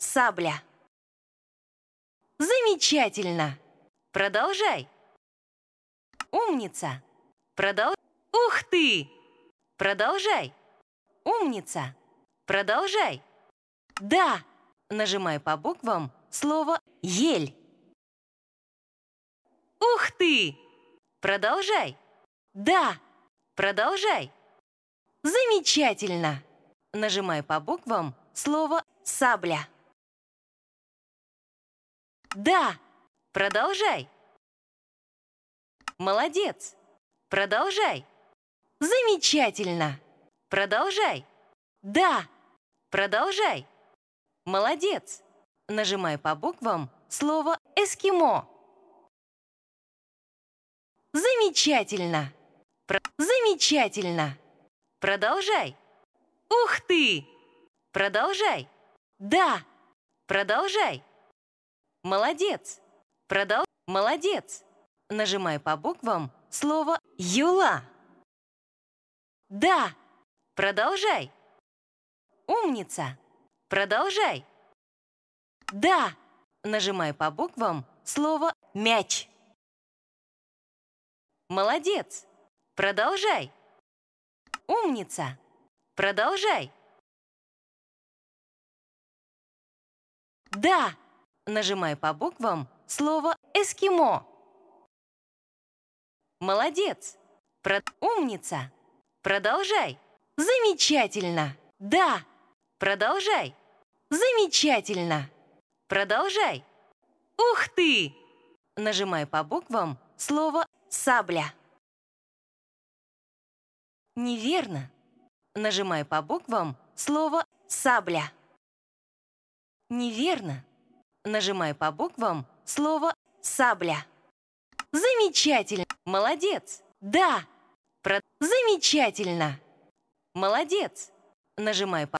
Сабля. Замечательно! Продолжай. Умница. Продолжай. Ух ты! Продолжай. Умница. Продолжай. Да! Нажимай по буквам слово «ель». Ух ты! Продолжай. Да! Продолжай. Замечательно! Нажимай по буквам слово «сабля». Да! Продолжай! Молодец! Продолжай! Замечательно! Продолжай! Да! Продолжай! Молодец! Нажимай по буквам слово «эскимо». Замечательно! Про... Замечательно! Продолжай! Ух ты! Продолжай! Да! Продолжай! Молодец! Продал... Молодец! Нажимай по буквам слово «юла». Да! Продолжай! Умница! Продолжай! Да! Нажимай по буквам слово «мяч». Молодец! Продолжай! Умница! Продолжай! Да! Нажимай по буквам слово «эскимо». Молодец! Про... Умница! Продолжай! Замечательно! Да! Продолжай! Замечательно! Продолжай! Ух ты! Нажимай по буквам слово «сабля». Неверно. Нажимай по буквам слово «сабля». Неверно нажимай по буквам слово «сабля». Замечательно! Молодец! Да! Про... Замечательно! Молодец! Нажимай по...